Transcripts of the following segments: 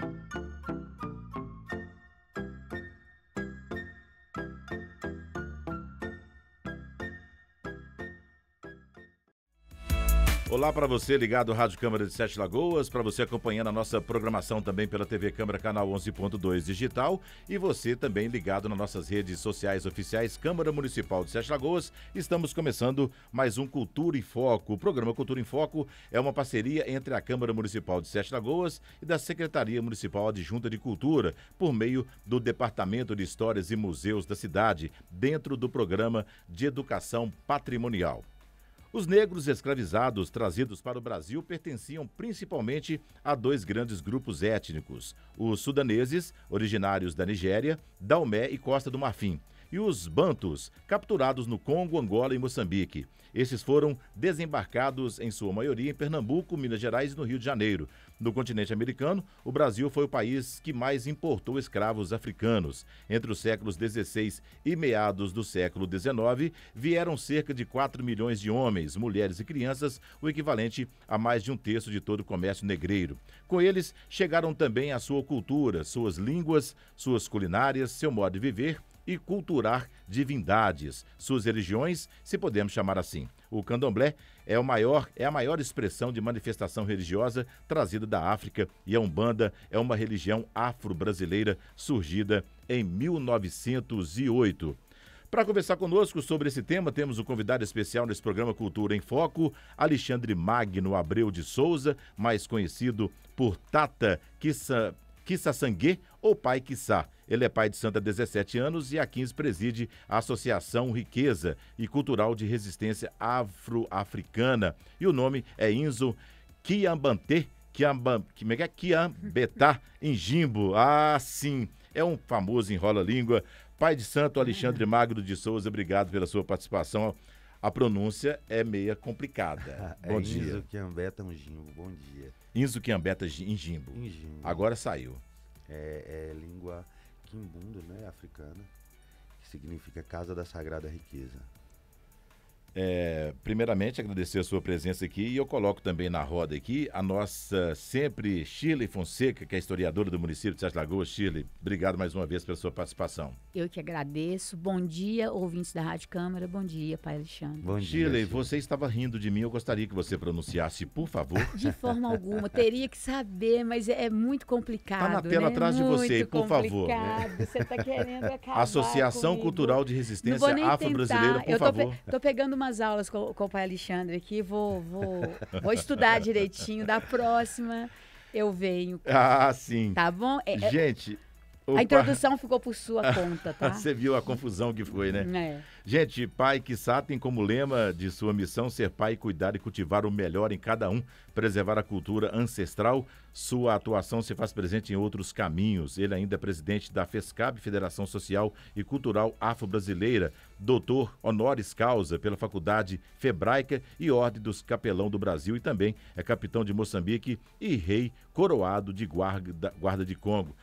Thank you. Olá para você ligado ao Rádio Câmara de Sete Lagoas, para você acompanhando a nossa programação também pela TV Câmara Canal 11.2 Digital e você também ligado nas nossas redes sociais oficiais Câmara Municipal de Sete Lagoas. Estamos começando mais um Cultura em Foco. O programa Cultura em Foco é uma parceria entre a Câmara Municipal de Sete Lagoas e da Secretaria Municipal Adjunta de Cultura, por meio do Departamento de Histórias e Museus da cidade, dentro do programa de Educação Patrimonial. Os negros escravizados trazidos para o Brasil pertenciam principalmente a dois grandes grupos étnicos: os sudaneses, originários da Nigéria, Dalmé e Costa do Marfim e os bantus, capturados no Congo, Angola e Moçambique. Esses foram desembarcados, em sua maioria, em Pernambuco, Minas Gerais e no Rio de Janeiro. No continente americano, o Brasil foi o país que mais importou escravos africanos. Entre os séculos XVI e meados do século XIX, vieram cerca de 4 milhões de homens, mulheres e crianças, o equivalente a mais de um terço de todo o comércio negreiro. Com eles, chegaram também a sua cultura, suas línguas, suas culinárias, seu modo de viver e culturar divindades, suas religiões, se podemos chamar assim. O candomblé é, o maior, é a maior expressão de manifestação religiosa trazida da África e a Umbanda é uma religião afro-brasileira surgida em 1908. Para conversar conosco sobre esse tema, temos um convidado especial nesse programa Cultura em Foco, Alexandre Magno Abreu de Souza, mais conhecido por Tata Sangue ou pai quiçá. Ele é pai de Santa há 17 anos e há 15 preside a Associação Riqueza e Cultural de Resistência Afro-Africana. E o nome é Inzo Kiambantê, Kiambam, é é? Kiambetá Injimbo. Ah, sim, é um famoso enrola-língua. Pai de Santo Alexandre uhum. Magno de Souza, obrigado pela sua participação. A pronúncia é meia complicada. Bom é dia. Inzo Kiambeta Injimbo. bom dia. Inzo Kiambeta Injimbo. Injimbo. Agora saiu é, é língua quimbundo, né, africana, que significa casa da sagrada riqueza. É, primeiramente, agradecer a sua presença aqui e eu coloco também na roda aqui a nossa sempre Shirley Fonseca, que é historiadora do município de Sete Lagoas. Shirley, obrigado mais uma vez pela sua participação. Eu que agradeço. Bom dia, ouvintes da Rádio Câmara. Bom dia, pai Alexandre. Bom dia, Shirley, Shirley, você estava rindo de mim. Eu gostaria que você pronunciasse, por favor. De forma alguma. Teria que saber, mas é muito complicado. Está na tela né? atrás muito de você, muito por complicado. favor. Você está querendo acabar Associação comigo. Cultural de Resistência Afro-Brasileira, por eu tô favor. Estou pe pegando uma umas aulas com, com o pai Alexandre aqui, vou, vou, vou estudar direitinho. Da próxima eu venho. Ah, sim. Tá bom? É, é Gente, Opa. A introdução ficou por sua conta, tá? Você viu a confusão que foi, né? É. Gente, Pai Kissá tem como lema de sua missão ser pai, cuidar e cultivar o melhor em cada um, preservar a cultura ancestral. Sua atuação se faz presente em outros caminhos. Ele ainda é presidente da FESCAB, Federação Social e Cultural Afro-Brasileira, doutor honoris causa pela Faculdade Febraica e Ordem dos Capelão do Brasil e também é capitão de Moçambique e rei coroado de guarda, guarda de Congo.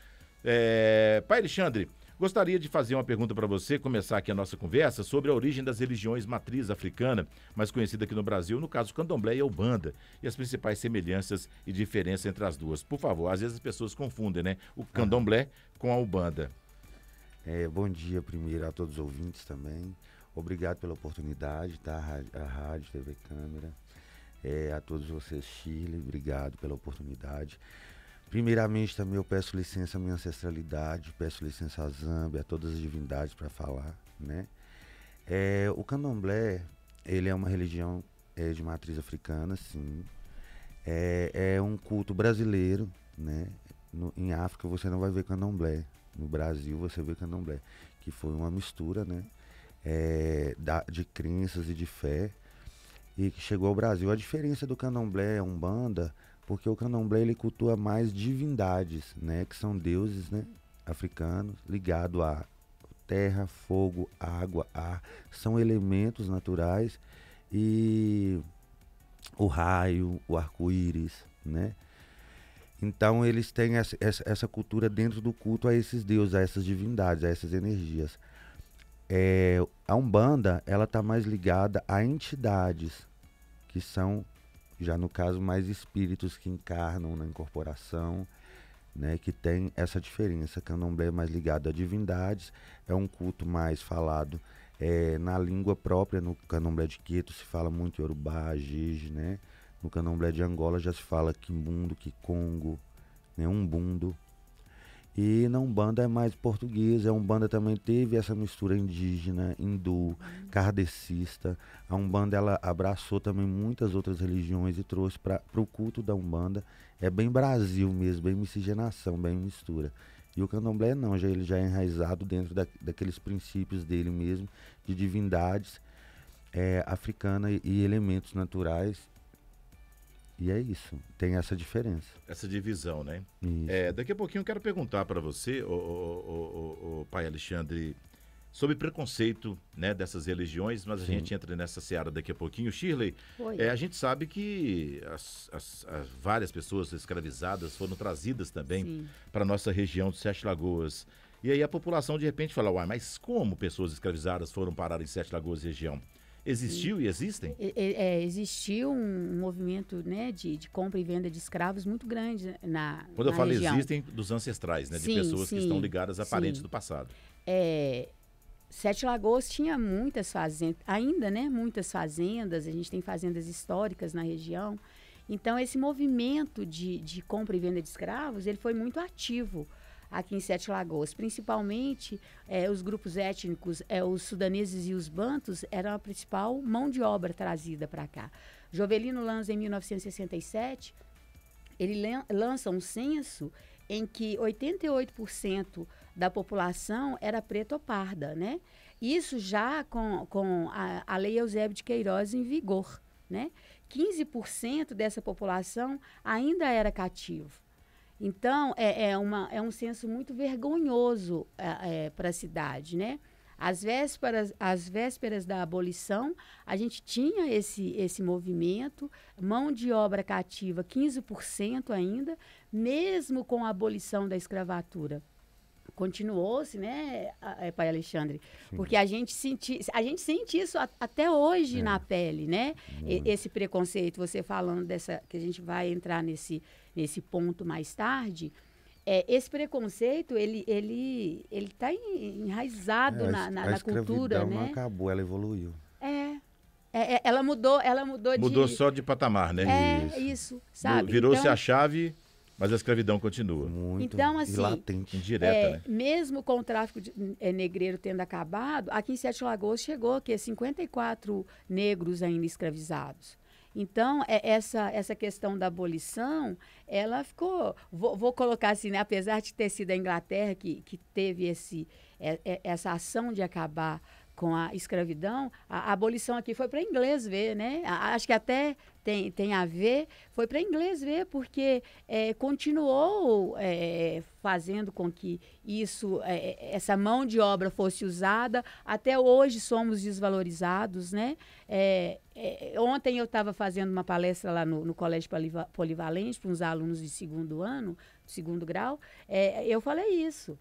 É... Pai Alexandre, gostaria de fazer uma pergunta para você, começar aqui a nossa conversa sobre a origem das religiões matriz africana, mais conhecida aqui no Brasil, no caso candomblé e umbanda, e as principais semelhanças e diferenças entre as duas. Por favor, às vezes as pessoas confundem, né? O ah. candomblé com a umbanda. É, bom dia primeiro a todos os ouvintes também. Obrigado pela oportunidade, tá? A Rádio TV câmera, É, a todos vocês, Chile, obrigado pela oportunidade. Primeiramente, também eu peço licença à minha ancestralidade, peço licença à Zambia, a todas as divindades para falar, né? É, o candomblé, ele é uma religião é, de matriz africana, sim. É, é um culto brasileiro, né? No, em África você não vai ver candomblé. No Brasil você vê candomblé, que foi uma mistura, né? É, da, de crenças e de fé e que chegou ao Brasil. A diferença do candomblé e umbanda porque o candomblé ele cultua mais divindades, né, que são deuses, né, africanos, ligado a terra, fogo, água, ar, são elementos naturais e o raio, o arco-íris, né? Então eles têm essa, essa, cultura dentro do culto a esses deuses, a essas divindades, a essas energias. É, a Umbanda, ela está mais ligada a entidades que são já no caso mais espíritos que encarnam na incorporação, né, que tem essa diferença. Candomblé é mais ligado a divindades, é um culto mais falado é, na língua própria. No candomblé de Quito se fala muito Yorubá, Giz, né? No candomblé de Angola já se fala Kimbundo, Kikongo, né, Umbundo. E na Umbanda é mais portuguesa, a é Umbanda também teve essa mistura indígena, hindu, kardecista. A é Umbanda ela abraçou também muitas outras religiões e trouxe para o culto da Umbanda. É bem Brasil mesmo, bem miscigenação, bem mistura. E o candomblé não, já, ele já é enraizado dentro da, daqueles princípios dele mesmo, de divindades é, africana e, e elementos naturais e é isso, tem essa diferença. Essa divisão, né? É, daqui a pouquinho eu quero perguntar para você, o, pai Alexandre, sobre preconceito né, dessas religiões, mas Sim. a gente entra nessa seara daqui a pouquinho. Shirley, é, a gente sabe que as, as, as, várias pessoas escravizadas foram trazidas também para nossa região de Sete Lagoas. E aí a população de repente fala, uai, mas como pessoas escravizadas foram parar em Sete Lagoas região? Existiu e, e existem? É, é, existiu um movimento né, de, de, compra e venda de escravos muito grande na Quando na eu falo existem, dos ancestrais, né? Sim, de pessoas sim, que estão ligadas a parentes do passado. É, Sete Lagoas tinha muitas fazendas, ainda né, muitas fazendas, a gente tem fazendas históricas na região. Então, esse movimento de, de compra e venda de escravos, ele foi muito ativo aqui em Sete Lagoas. Principalmente é, os grupos étnicos, é, os sudaneses e os bantos, eram a principal mão de obra trazida para cá. Jovelino Lanza, em 1967, ele lança um censo em que 88% da população era preta ou parda, né? Isso já com, com a, a Lei Eusébio de Queiroz em vigor, né? 15% dessa população ainda era cativo. Então, é, é, uma, é um senso muito vergonhoso é, é, para a cidade, né? Às vésperas, às vésperas da abolição, a gente tinha esse, esse movimento, mão de obra cativa 15% ainda, mesmo com a abolição da escravatura. Continuou-se, né, é, pai Alexandre? Sim. Porque a gente, senti, a gente sente isso a, até hoje é. na pele, né? Esse preconceito, você falando dessa, que a gente vai entrar nesse, nesse ponto mais tarde, é, esse preconceito ele ele ele está enraizado é, na, na, a na cultura, né? Não acabou, ela evoluiu. É, é, é, ela mudou, ela mudou, mudou de... só de patamar, né? É, isso, isso sabe? Virou-se então... a chave, mas a escravidão continua. Muito então, assim, latente, indireta, é, né? Mesmo com o tráfico de, é, negreiro tendo acabado, aqui em Sete Lagoas chegou que 54 negros ainda escravizados. Então, é, essa, essa questão da abolição, ela ficou, vou, vou colocar assim, né, apesar de ter sido a Inglaterra que, que teve esse, é, é, essa ação de acabar com a escravidão, a, a abolição aqui foi para inglês ver, né? A, acho que até tem, tem a ver, foi para inglês ver, porque é, continuou é, fazendo com que isso, é, essa mão de obra fosse usada. Até hoje somos desvalorizados, né? É, é, ontem eu estava fazendo uma palestra lá no, no Colégio Polivalente para uns alunos de segundo ano, segundo grau. É, eu falei isso.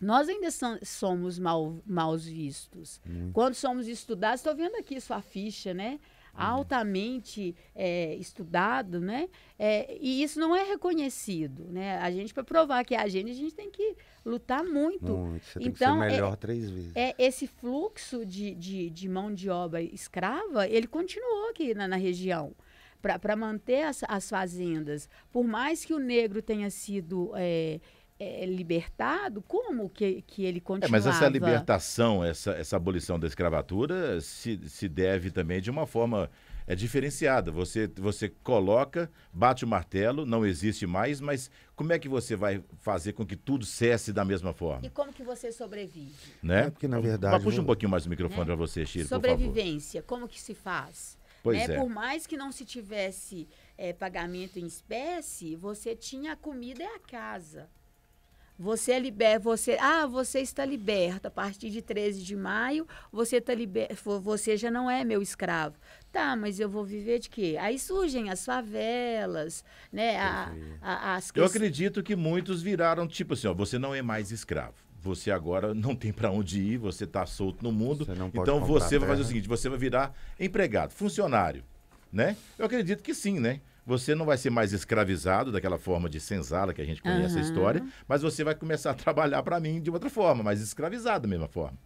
Nós ainda somos mal, maus vistos. Hum. Quando somos estudados, estou vendo aqui sua ficha, né? Hum. altamente é, estudado, né? É, e isso não é reconhecido, né? A gente para provar que é a gente, a gente tem que lutar muito. muito você então, tem que ser então, é melhor é, três vezes. É esse fluxo de, de, de, mão de obra escrava, ele continuou aqui na, na região para manter as, as fazendas, por mais que o negro tenha sido é, é, é, libertado, como que, que ele continuava? É, mas essa libertação, essa, essa abolição da escravatura se, se deve também de uma forma é diferenciada. Você, você coloca, bate o martelo, não existe mais, mas como é que você vai fazer com que tudo cesse da mesma forma? E como que você sobrevive? Né? É porque, na verdade... Mas puxa um pouquinho mais o microfone né? para você, Chico, Sobrevivência, como que se faz? Pois né? é. Por mais que não se tivesse é, pagamento em espécie, você tinha a comida e a casa. Você é liber, você, ah, você está liberta a partir de 13 de maio, você está liber, você já não é meu escravo. Tá, mas eu vou viver de quê? Aí surgem as favelas, né? A, a, as Eu acredito que muitos viraram tipo assim, ó, você não é mais escravo. Você agora não tem para onde ir, você está solto no mundo. Você então você vai fazer o seguinte, você vai virar empregado, funcionário, né? Eu acredito que sim, né? você não vai ser mais escravizado daquela forma de senzala que a gente conhece uhum. a história, mas você vai começar a trabalhar para mim de outra forma, mas escravizado da mesma forma.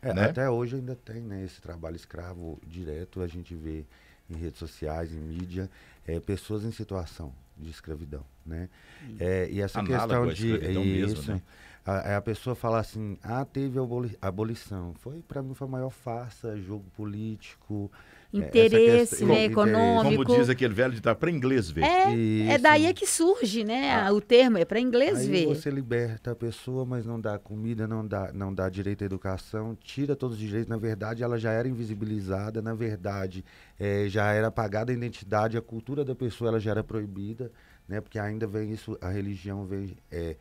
É, né? Até hoje ainda tem né, esse trabalho escravo direto, a gente vê em redes sociais, em mídia, é, pessoas em situação de escravidão. Né? Hum. É, e essa Análogo questão de. É isso, né? A, a pessoa falar assim, ah, teve abolição. Foi, para mim, foi a maior farsa, jogo político. É, interesse, questão, né, econômico. Como diz aquele velho de tá para inglês ver. É, é daí é que surge, né, ah. o termo, é para inglês Aí ver. você liberta a pessoa, mas não dá comida, não dá, não dá direito à educação, tira todos os direitos. Na verdade, ela já era invisibilizada, na verdade, é, já era apagada a identidade, a cultura da pessoa ela já era proibida, né, porque ainda vem isso, a religião vem... É,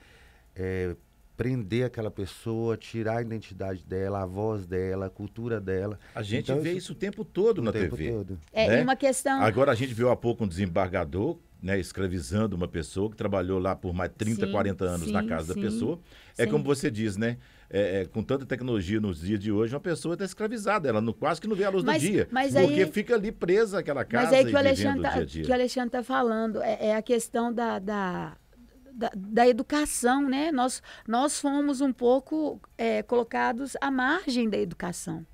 é, prender aquela pessoa, tirar a identidade dela, a voz dela, a cultura dela. A gente então, vê isso, o tempo todo o na tempo TV. Todo. É né? uma questão. Agora a gente viu há pouco um desembargador né, escravizando uma pessoa que trabalhou lá por mais 30, sim, 40 anos sim, na casa sim, da pessoa. É como você diz, né? É, é, com tanta tecnologia nos dias de hoje, uma pessoa está escravizada, ela não, quase que não vê a luz mas, do dia. Mas porque aí, fica ali presa aquela é casa mas aí tá que o Alexandre está falando, é, é, a questão da, da da, da, educação, né? Nós, nós fomos um pouco é, colocados à margem da educação.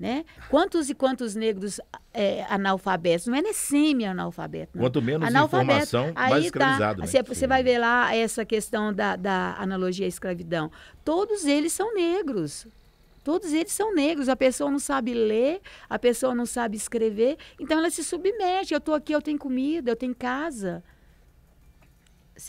Né? Quantos e quantos negros é, analfabetos? Não é nem semi-analfabeto. Quanto menos analfabeto, informação, mais tá. escravizado. Tá, você, você vai ver lá essa questão da, da analogia à escravidão. Todos eles são negros. Todos eles são negros. A pessoa não sabe ler, a pessoa não sabe escrever, então ela se submete. Eu estou aqui, eu tenho comida, eu tenho casa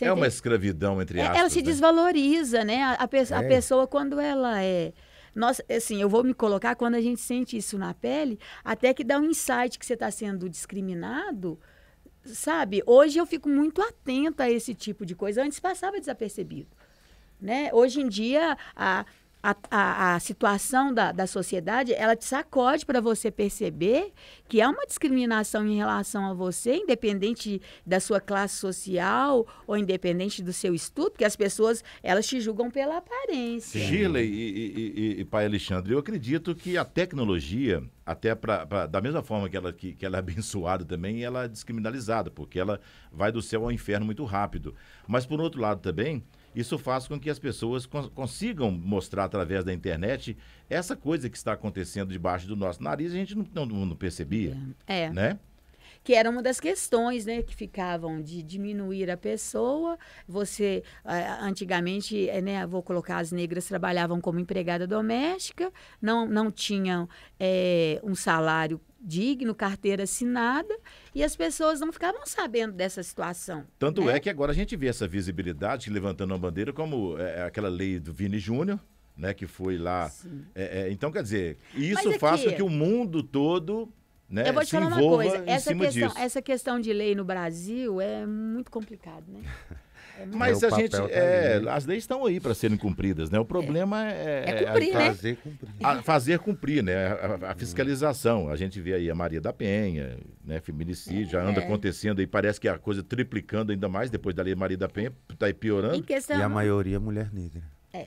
é uma escravidão, entre é, aspas. Ela se né? desvaloriza, né? A, a, pe é. a, pessoa, quando ela é. Nossa, assim, eu vou me colocar, quando a gente sente isso na pele, até que dá um insight que você está sendo discriminado, sabe? Hoje eu fico muito atenta a esse tipo de coisa. Antes passava desapercebido, né? Hoje em dia, a a, a, a situação da, da sociedade, ela te sacode para você perceber que há uma discriminação em relação a você, independente da sua classe social ou independente do seu estudo, porque as pessoas, elas te julgam pela aparência. Gila e, e, e, e pai Alexandre, eu acredito que a tecnologia, até para da mesma forma que ela, que, que ela é abençoada também, ela é descriminalizada, porque ela vai do céu ao inferno muito rápido. Mas, por outro lado também, isso faz com que as pessoas consigam mostrar através da internet essa coisa que está acontecendo debaixo do nosso nariz, a gente não, não, não percebia. É. é. Né? que era uma das questões né, que ficavam de diminuir a pessoa. Você, antigamente, é, né, vou colocar, as negras trabalhavam como empregada doméstica, não, não tinham é, um salário digno, carteira assinada, e as pessoas não ficavam sabendo dessa situação. Tanto né? é que agora a gente vê essa visibilidade levantando a bandeira, como é, é, aquela lei do Vini Júnior, né, que foi lá. É, é, então, quer dizer, isso aqui... faz com que o mundo todo né? Eu vou te falar uma coisa, essa questão, essa questão de lei no Brasil é muito complicado, né? É Mas é, a gente, tá é, né? as leis estão aí para serem cumpridas, né? O problema é, é, é cumprir, né? Tá fazer cumprir, a, fazer cumprir, né? A, a, hum. fiscalização, a gente vê aí a Maria da Penha, né? Feminicídio já anda acontecendo e parece que a coisa triplicando ainda mais depois da lei Maria da Penha está aí piorando. Questão... E a maioria mulher negra.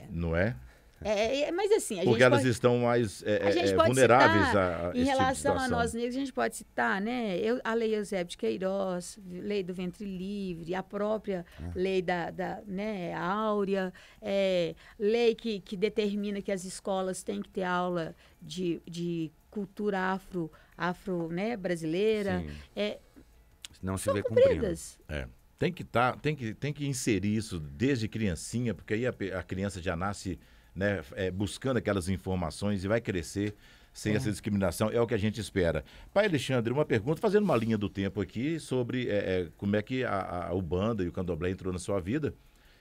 Não é? É, é, é, mas assim, a Porque gente elas pode, estão mais é, é vulneráveis citar, a, Em tipo relação tipo a nós negros, a gente pode citar, né? Eu, a Lei Eusébio de Queiroz, Lei do Ventre Livre, a própria ah. Lei da, da né, Áurea, lei que, que determina que as escolas têm que ter aula de, de cultura afro, afro né, brasileira. É, Não se vê cumpridas. É. Tem que, tá, tem, que, tem que inserir isso desde criancinha, porque aí a, a criança já nasce né, é, buscando aquelas informações e vai crescer sem é. essa discriminação, é o que a gente espera. Pai Alexandre, uma pergunta, fazendo uma linha do tempo aqui sobre é, é, como é que a, a Ubanda e o Candomblé entrou na sua vida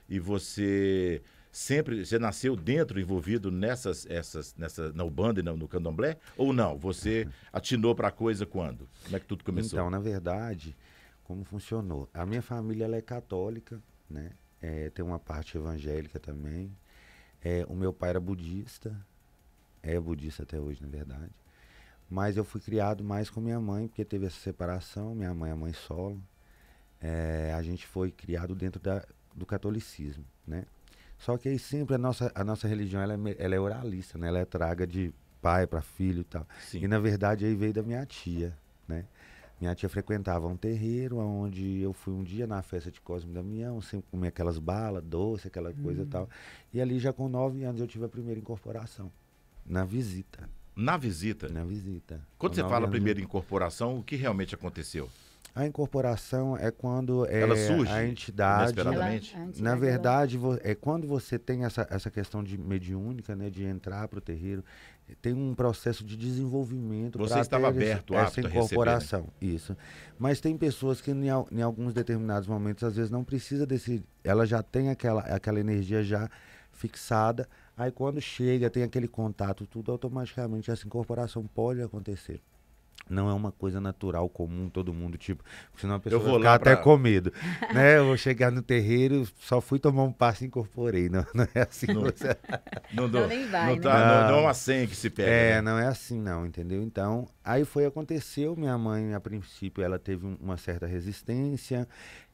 e você sempre você nasceu dentro envolvido nessas essas nessa na Ubanda e no, no Candomblé ou não? Você atinou para a coisa quando? Como é que tudo começou? Então, na verdade, como funcionou? A minha família é católica, né? É, tem uma parte evangélica também. É, o meu pai era budista, é budista até hoje, na verdade. Mas eu fui criado mais com minha mãe, porque teve essa separação. Minha mãe é mãe solo. É, a gente foi criado dentro da, do catolicismo, né? Só que aí sempre a nossa, a nossa religião ela é, ela é oralista, né? Ela é traga de pai para filho e tal. Sim. E na verdade aí veio da minha tia, né? Minha tia frequentava um terreiro onde eu fui um dia na festa de Cosme Damião, sempre comia aquelas balas, doce, aquela hum. coisa e hum. tal. E ali já com nove anos eu tive a primeira incorporação, na visita. Na visita? Na visita. Quando com você fala anos, primeira incorporação, o que realmente aconteceu? A incorporação é quando é, ela surge a entidade. Ela, é na verdade, é quando você tem essa, essa questão de mediúnica, né, de entrar para o terreiro, tem um processo de desenvolvimento. Você estava aberto essa, essa incorporação, receber, né? isso. Mas tem pessoas que em, em, alguns determinados momentos às vezes não precisa desse, ela já tem aquela aquela energia já fixada. Aí quando chega, tem aquele contato, tudo automaticamente essa incorporação pode acontecer não é uma coisa natural, comum, todo mundo, tipo, senão a pessoa eu vou ficar até pra... com medo. né? Eu vou chegar no terreiro, só fui tomar um passo e incorporei. Não, não é assim. Não, você... não, dou, não, nem vai, não, tá, não, não é uma senha que se pega. É, né? não é assim não, entendeu? Então, aí foi, aconteceu, minha mãe, a princípio, ela teve uma certa resistência,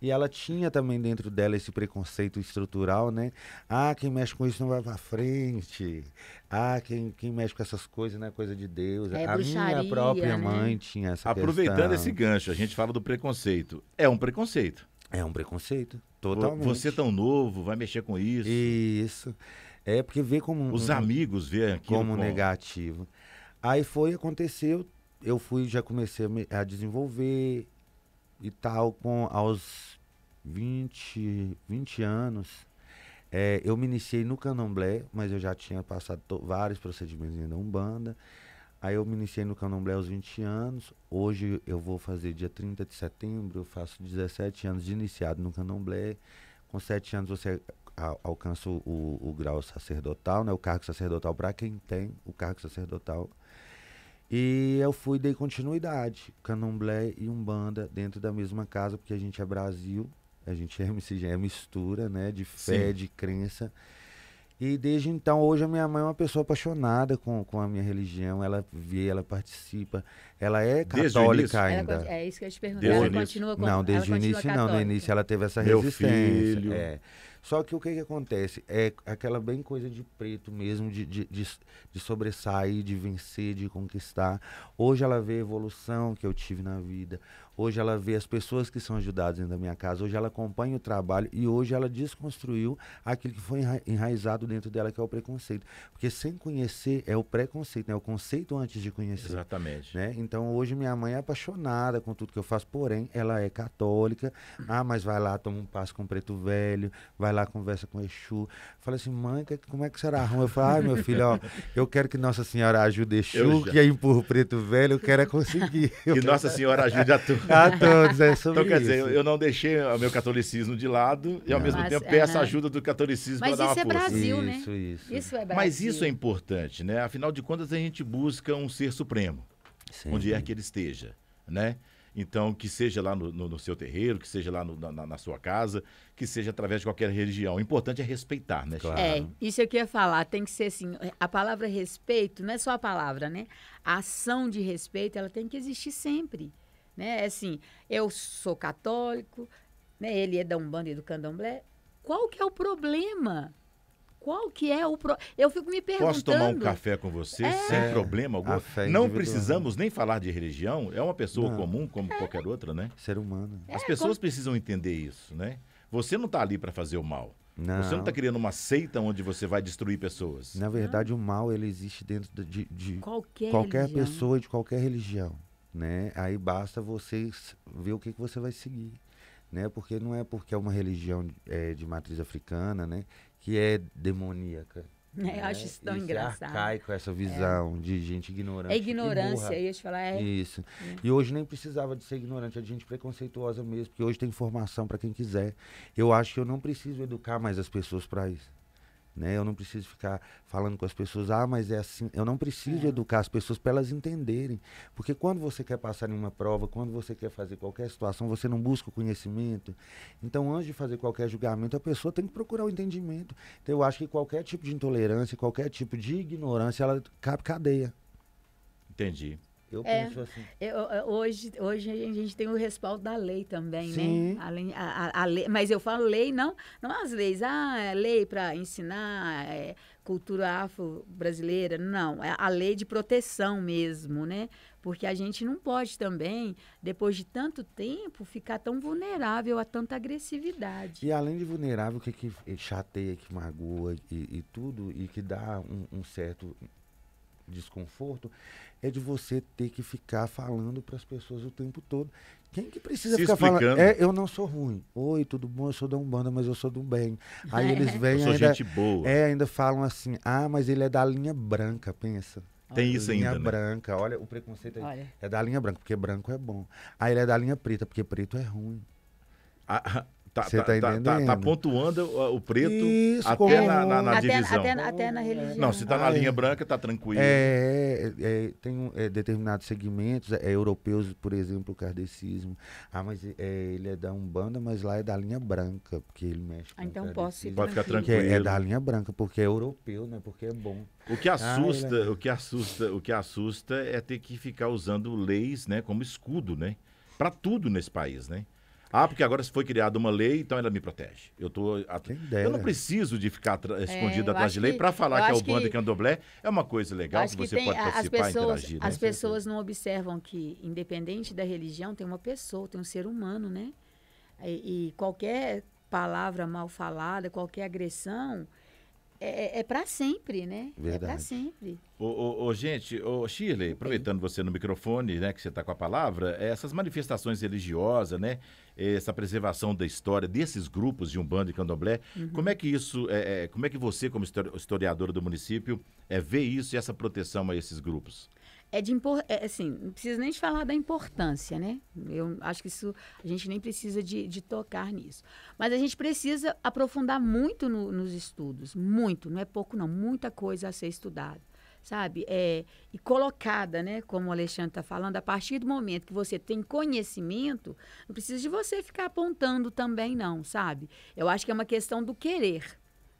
e ela tinha também dentro dela esse preconceito estrutural, né? Ah, quem mexe com isso não vai pra frente. Ah, quem, quem mexe com essas coisas não é coisa de Deus. É, a bruxaria, minha própria né? mãe tinha essa Aproveitando questão. esse gancho, a gente fala do preconceito. É um preconceito. É um preconceito, totalmente. Você é tão novo, vai mexer com isso. Isso. É porque vê como... Os um, amigos veem aquilo como, como negativo. Aí foi, aconteceu, eu fui, já comecei a, me, a desenvolver, e tal, com aos 20, 20 anos, é, eu me iniciei no candomblé, mas eu já tinha passado vários procedimentos ainda Umbanda. Aí eu me iniciei no candomblé aos 20 anos. Hoje eu vou fazer dia 30 de setembro, eu faço 17 anos de iniciado no candomblé. Com 7 anos você alcança o, o, grau sacerdotal, né? o cargo sacerdotal para quem tem o cargo sacerdotal e eu fui, dei continuidade, Canumblé e umbanda dentro da mesma casa, porque a gente é Brasil, a gente é MCG, é mistura, né, de fé, Sim. de crença. E desde então, hoje a minha mãe é uma pessoa apaixonada com, com a minha religião. Ela vê, ela participa. Ela é católica ainda. Ela, é isso que eu te pergunto Ela continua com, Não, desde o início não. No início ela teve essa Meu resistência. Filho. É. Só que o que, que acontece? É aquela bem coisa de preto mesmo, de, de, de, de sobressair, de vencer, de conquistar. Hoje ela vê a evolução que eu tive na vida. Hoje ela vê as pessoas que são ajudadas dentro da minha casa, hoje ela acompanha o trabalho e hoje ela desconstruiu aquilo que foi enraizado dentro dela, que é o preconceito. Porque sem conhecer é o preconceito, né? é o conceito antes de conhecer. Exatamente. Né? Então hoje minha mãe é apaixonada com tudo que eu faço, porém ela é católica. Ah, mas vai lá, toma um passo com o preto velho, vai lá, conversa com o Exu. Fala assim, mãe, como é que será arruma? Eu falo, ai meu filho, ó, eu quero que Nossa Senhora ajude Exu, que aí empurra o preto velho, eu quero é conseguir. Eu que quero... Nossa Senhora ajude a tudo. A todos, é sobre então, quer isso. dizer, eu não deixei o meu catolicismo de lado e, ao não. mesmo Mas, tempo, é, peço a né? ajuda do catolicismo para dar uma é força. Mas isso é Brasil, né? Isso, isso. isso é Brasil. Mas isso é importante, né? Afinal de contas, a gente busca um ser supremo, Sim. onde é que ele esteja, né? Então, que seja lá no, no, no, seu terreiro, que seja lá no, na, na, sua casa, que seja através de qualquer religião. O importante é respeitar, né, claro. É, isso é eu ia falar. Tem que ser assim: a palavra respeito não é só a palavra, né? A ação de respeito, ela tem que existir sempre. Né? É assim, eu sou católico, né? ele é da Umbanda e do Candomblé. Qual que é o problema? Qual que é o pro... Eu fico me perguntando. Posso tomar um café com você é. sem é. problema algum? Não precisamos nem falar de religião. É uma pessoa não. comum como é. qualquer outra, né? Ser humano. As é, pessoas como... precisam entender isso, né? Você não está ali para fazer o mal. Não. Você não está criando uma seita onde você vai destruir pessoas. Na verdade, não. o mal ele existe dentro de, de qualquer, qualquer pessoa de qualquer religião né? Aí basta você ver o que, que você vai seguir, né? Porque não é porque é uma religião é, de matriz africana, né? Que é demoníaca. É, Eu né? acho isso tão isso engraçado. É com essa é. visão é. de gente ignorante. É ignorância, ia te falar. É. Isso. É. E hoje nem precisava de ser ignorante, é de gente preconceituosa mesmo, porque hoje tem informação para quem quiser. Eu acho que eu não preciso educar mais as pessoas para isso. Né? Eu não preciso ficar falando com as pessoas, ah, mas é assim. Eu não preciso é. educar as pessoas para elas entenderem. Porque quando você quer passar em uma prova, quando você quer fazer qualquer situação, você não busca o conhecimento. Então, antes de fazer qualquer julgamento, a pessoa tem que procurar o entendimento. Então, eu acho que qualquer tipo de intolerância, qualquer tipo de ignorância, ela cabe cadeia. Entendi. Eu é, penso assim. Eu, hoje, hoje a gente tem o respaldo da lei também, né? Sim. né? Além, a, a, a, lei, mas eu falo lei, não, não as leis. Ah, é lei para ensinar é, cultura afro-brasileira. Não, é a lei de proteção mesmo, né? Porque a gente não pode também, depois de tanto tempo, ficar tão vulnerável a tanta agressividade. E além de vulnerável, que, que chateia, que magoa e, e tudo, e que dá um, um certo desconforto é de você ter que ficar falando para as pessoas o tempo todo. Quem que precisa Se ficar explicando. falando? É, eu não sou ruim. Oi, tudo bom? Eu sou da Umbanda, mas eu sou do bem. Aí eles vêm eu sou ainda, gente boa. É, ainda falam assim: "Ah, mas ele é da linha branca", pensa. Tem isso linha ainda. Linha né? branca, né? olha o preconceito aí. Olha. É da linha branca, porque branco é bom. Aí ele é da linha preta, porque preto é ruim. Ah, ah Tá, tá, tá, tá, tá, pontuando o preto Isso, até como... na, na, na até, divisão. Até, até, na religião. Não, se está na linha branca, está tranquilo. É, é tem é, determinados segmentos, é, europeus, por exemplo, o kardecismo. Ah, mas ele é da Umbanda, mas lá é da linha branca, porque ele mexe com ah, Então posso ir Pode ficar tranquilo. É, da linha branca, porque é europeu, né? Porque é bom. O que assusta, ah, o que assusta, o que assusta é ter que ficar usando leis, né, como escudo, né? Para tudo nesse país, né? Ah, porque agora foi criada uma lei, então ela me protege. Eu tô Eu não preciso de ficar tra... É, escondido é, atrás de lei para falar que é o bando que... que é o É uma coisa legal que você que pode participar pessoas, interagir. Né? As pessoas não observam que, independente da religião, tem uma pessoa, tem um ser humano, né? E, e qualquer palavra mal falada, qualquer agressão, é, é, é para sempre, né? É Verdade. É para sempre. Ô, ô, ô, gente, ô, Shirley, aproveitando você no microfone, né, que você está com a palavra, essas manifestações religiosas, né? essa preservação da história desses grupos de Umbanda e Candomblé. Uhum. Como é que isso, é, é como é que você, como historiadora do município, é, vê isso e essa proteção a esses grupos? É de impor... É, assim, não precisa nem te falar da importância, né? Eu acho que isso a gente nem precisa de, de tocar nisso. Mas a gente precisa aprofundar muito no, nos estudos, muito, não é pouco não, muita coisa a ser estudada sabe? É, e colocada, né? Como o Alexandre está falando, a partir do momento que você tem conhecimento, não precisa de você ficar apontando também, não, sabe? Eu acho que é uma questão do querer.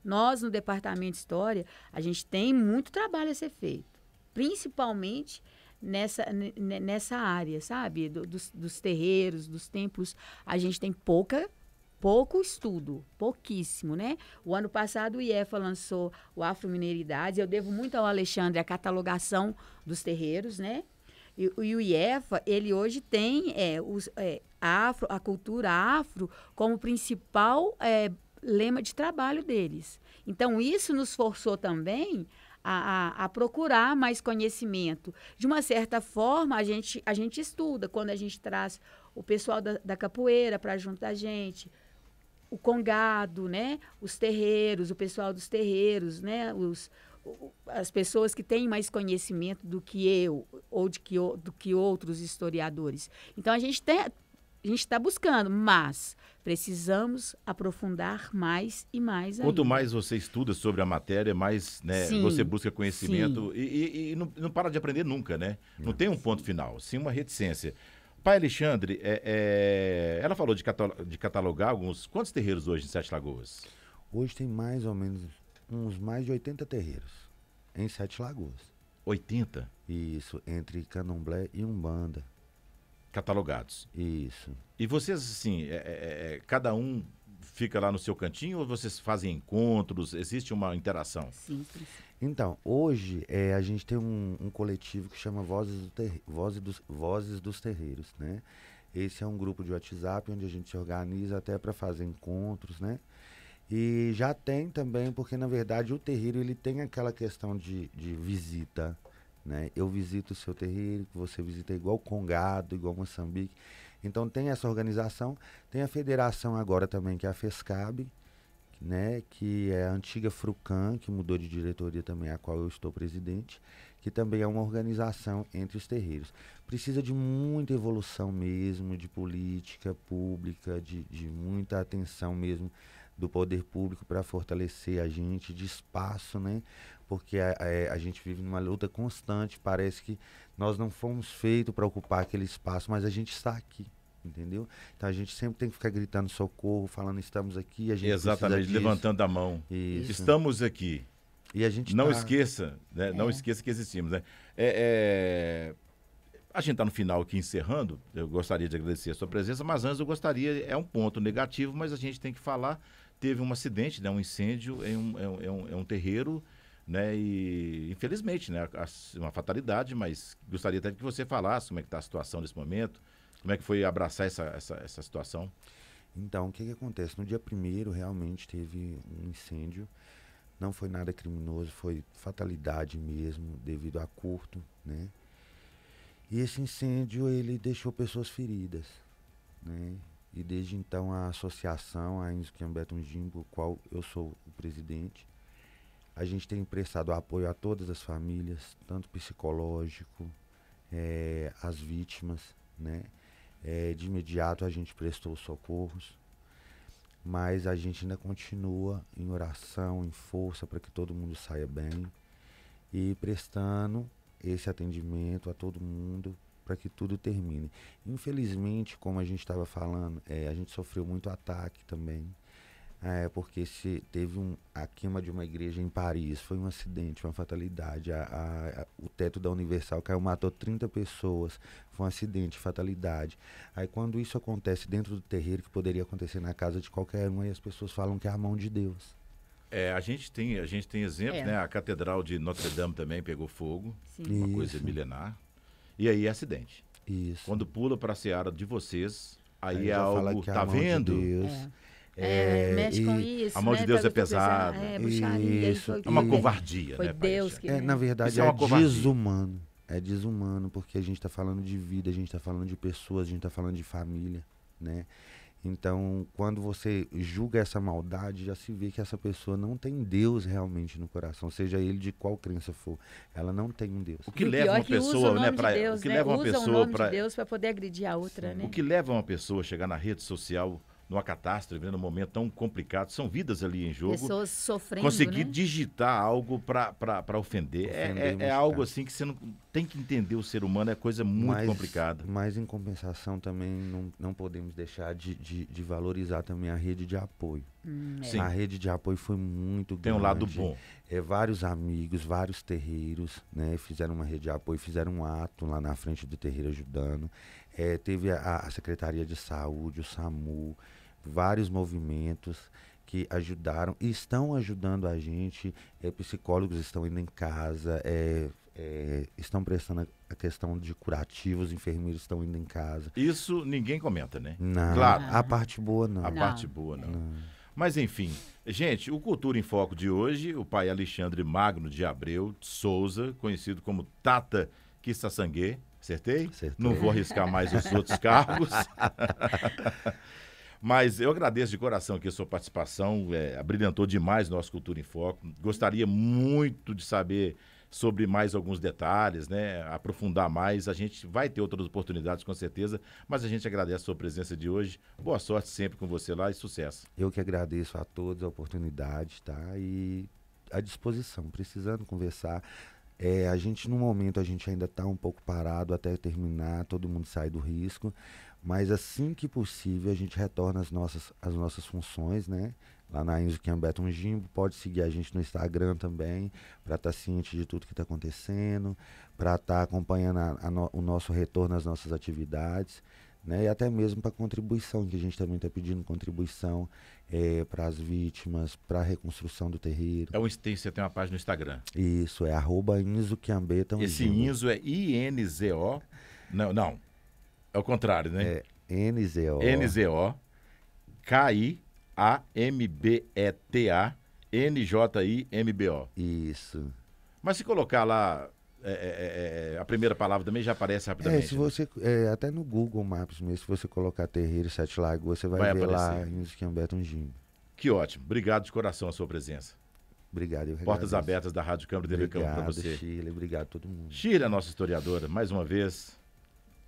Nós, no Departamento de História, a gente tem muito trabalho a ser feito, principalmente nessa, nessa área, sabe? Do, dos, dos terreiros, dos templos, a gente tem pouca pouco estudo, pouquíssimo, né? O ano passado o IEFA lançou o Afro-Mineiridades, eu devo muito ao Alexandre a catalogação dos terreiros, né? E, e o IEFA, ele hoje tem é, os, é, afro, a cultura afro como principal é, lema de trabalho deles. Então, isso nos forçou também a, a, a, procurar mais conhecimento. De uma certa forma, a gente, a gente estuda quando a gente traz o pessoal da, da capoeira para junto da gente, o congado, né? Os terreiros, o pessoal dos terreiros, né? Os, as pessoas que têm mais conhecimento do que eu ou de que, do que outros historiadores. Então a gente tem, a gente está buscando, mas precisamos aprofundar mais e mais. Quanto ainda. mais você estuda sobre a matéria, mais né, sim, você busca conhecimento e, e, e, não, não para de aprender nunca, né? Não, não tem um ponto final, sim uma reticência. Pai Alexandre, é, é, ela falou de, catalogar alguns. Quantos terreiros hoje em Sete Lagoas? Hoje tem mais ou menos uns mais de 80 terreiros em Sete Lagoas. 80? Isso, entre Candomblé e Umbanda. Catalogados? Isso. E vocês, assim, é, é, é, cada um fica lá no seu cantinho ou vocês fazem encontros? Existe uma interação? Sim, precisa. Então, hoje é, a gente tem um, um coletivo que chama Vozes, do Vozes, dos, Vozes dos Terreiros, né? Esse é um grupo de WhatsApp onde a gente se organiza até para fazer encontros, né? E já tem também, porque na verdade o terreiro ele tem aquela questão de, de visita, né? Eu visito o seu terreiro, você visita igual Congado, igual Moçambique. Então tem essa organização, tem a federação agora também, que é a FESCAB, né, que é a antiga Frucan, que mudou de diretoria também, a qual eu estou presidente, que também é uma organização entre os terreiros. Precisa de muita evolução mesmo, de política pública, de, de muita atenção mesmo do poder público para fortalecer a gente, de espaço, né? Porque a, a, a, gente vive numa luta constante, parece que nós não fomos feitos para ocupar aquele espaço, mas a gente está aqui entendeu? Então a gente sempre tem que ficar gritando socorro, falando estamos aqui, a gente Exatamente, levantando a mão. Isso. Estamos aqui. E a gente não tá... esqueça, né? é. não esqueça que existimos, né? É, é... A gente está no final aqui encerrando. Eu gostaria de agradecer a sua presença, mas antes eu gostaria, é um ponto negativo, mas a gente tem que falar. Teve um acidente, né? um incêndio em um, é um, um terreiro né? E infelizmente, né, uma fatalidade, mas gostaria até que você falasse como é que está a situação nesse momento, como é que foi abraçar essa, essa, essa situação? Então, o que, que acontece? No dia primeiro, realmente teve um incêndio. Não foi nada criminoso, foi fatalidade mesmo, devido a curto, né? E esse incêndio, ele deixou pessoas feridas, né? E desde então a associação, a Inzukembeton Jimbo, qual eu sou o presidente, a gente tem prestado apoio a todas as famílias, tanto psicológico, é, eh, as vítimas, né? É, de imediato a gente prestou socorros, mas a gente ainda continua em oração, em força para que todo mundo saia bem e prestando esse atendimento a todo mundo para que tudo termine. Infelizmente, como a gente estava falando, é, a gente sofreu muito ataque também. É, porque se teve um, a queima de uma igreja em Paris, foi um acidente, uma fatalidade. A, a, a, o teto da Universal caiu, matou 30 pessoas, foi um acidente, fatalidade. Aí quando isso acontece dentro do terreiro, que poderia acontecer na casa de qualquer um, aí as pessoas falam que é a mão de Deus. É, a gente tem, a gente tem exemplos, é. né? A Catedral de Notre Dame também pegou fogo, Sim. uma isso. coisa milenar. E aí é acidente. Isso. Quando pula para a seara de vocês, aí, aí é algo, é tá vendo? De Deus. É. É, é, mexe com isso. A mão né? de Deus é pesada. É, isso, foi, é uma covardia, foi né? Deus que, é, na verdade, isso é, é desumano. É desumano, porque a gente está falando de vida, a gente está falando de pessoas, a gente está falando de família, né? Então, quando você julga essa maldade, já se vê que essa pessoa não tem Deus realmente no coração, seja ele de qual crença for. Ela não tem um Deus. O que leva uma pessoa, né, para o que leva uma pessoa para Deus para poder agredir a outra, Sim. né? O que leva uma pessoa a chegar na rede social numa catástrofe, num momento tão complicado. São vidas ali em jogo. Pessoas sofrendo. Conseguir né? digitar algo para ofender, é, ofender é, é, algo assim que você não tem que entender o ser humano, é coisa muito mas, complicada. Mas em compensação também não, não podemos deixar de, de, de valorizar também a rede de apoio. Hum, é. A rede de apoio foi muito grande. Tem um lado bom. É, vários amigos, vários terreiros, né? Fizeram uma rede de apoio, fizeram um ato lá na frente do terreiro ajudando. É, teve a, a Secretaria de Saúde, o SAMU, vários movimentos que ajudaram e estão ajudando a gente. É, psicólogos estão indo em casa, é, é, estão prestando a questão de curativos, enfermeiros estão indo em casa. Isso ninguém comenta, né? Não. Claro. A parte boa, não. A não. parte boa, não. não. Mas enfim, gente, o Cultura em Foco de hoje, o pai Alexandre Magno de Abreu de Souza, conhecido como Tata Kissasangue, Acertei? Acertei? Não vou arriscar mais os outros cargos. Mas eu agradeço de coração aqui a sua participação, é, abrilhantou demais nosso Cultura em Foco. Gostaria muito de saber sobre mais alguns detalhes, né? Aprofundar mais. A gente vai ter outras oportunidades, com certeza, mas a gente agradece a sua presença de hoje. Boa sorte sempre com você lá e sucesso. Eu que agradeço a todos a oportunidade, tá? E à disposição, precisando conversar. É, a gente, no momento, a gente ainda está um pouco parado até terminar, todo mundo sai do risco, mas assim que possível a gente retorna às nossas, as nossas funções, né? Lá na Enzo Cambeto Jimbo, pode seguir a gente no Instagram também, para estar tá ciente de tudo que está acontecendo, para estar tá acompanhando a, a no, o nosso retorno às nossas atividades. Né? E até mesmo para contribuição, que a gente também está pedindo contribuição é, para as vítimas, para a reconstrução do terreiro. É um, tem, você tem uma página no Instagram. Isso, é arroba Inzo Quiambeta. Esse Inzo é I-N-Z-O. Não, não. É o contrário, né? É N-Z-O. N-Z-O. K-I-A-M-B-E-T-A. N-J-I-M-B-O. Isso. Mas se colocar lá é é, é, é, é, a primeira palavra também já aparece rapidamente. É, se né? você, né? até no Google Maps mesmo, se você colocar Terreiro Sete Lagoas, você vai, vai ver aparecer. lá em Esquiambeto Que ótimo. Obrigado de coração a sua presença. Obrigado. Eu Portas abertas da Rádio Câmara de Campo para você. Chile. obrigado a todo mundo. Chile, a nossa historiadora, mais uma vez.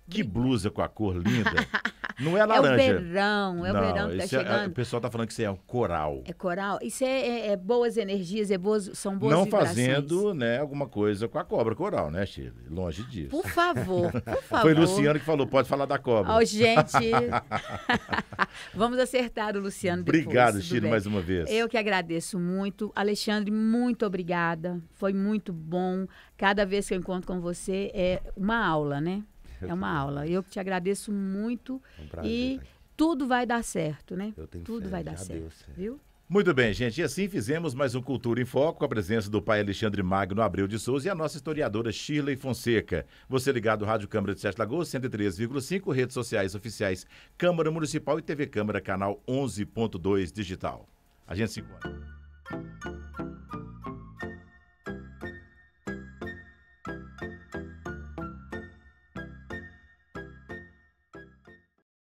Que blusa com a cor linda. Não é laranja. É o verão, é não, o verão que tá é, é, chegando. É, o pessoal tá falando que isso é coral. É coral. Isso é, é, é boas energias, é boas, são boas Não vibrações. fazendo, né, alguma coisa com a cobra coral, né, Chile? Longe disso. Por favor, por favor. Foi Luciano que falou, pode falar da cobra. Oh, gente. Vamos acertar o Luciano depois, Obrigado, Chile, mais uma vez. Eu que agradeço muito. Alexandre, muito obrigada. Foi muito bom. Cada vez que eu encontro com você é uma aula, né? É uma aula. Eu que te agradeço muito. É um prazer, e tudo vai dar certo, né? Eu tenho tudo fé, vai dar certo, certo, viu? Muito bem, gente. E assim fizemos mais um Cultura em Foco, com a presença do pai Alexandre Magno Abreu de Souza e a nossa historiadora Shirley Fonseca. Você ligado à Rádio Câmara de Sete Lagoas, 103,5, redes sociais oficiais Câmara Municipal e TV Câmara, canal 11.2 digital. A gente se encontra.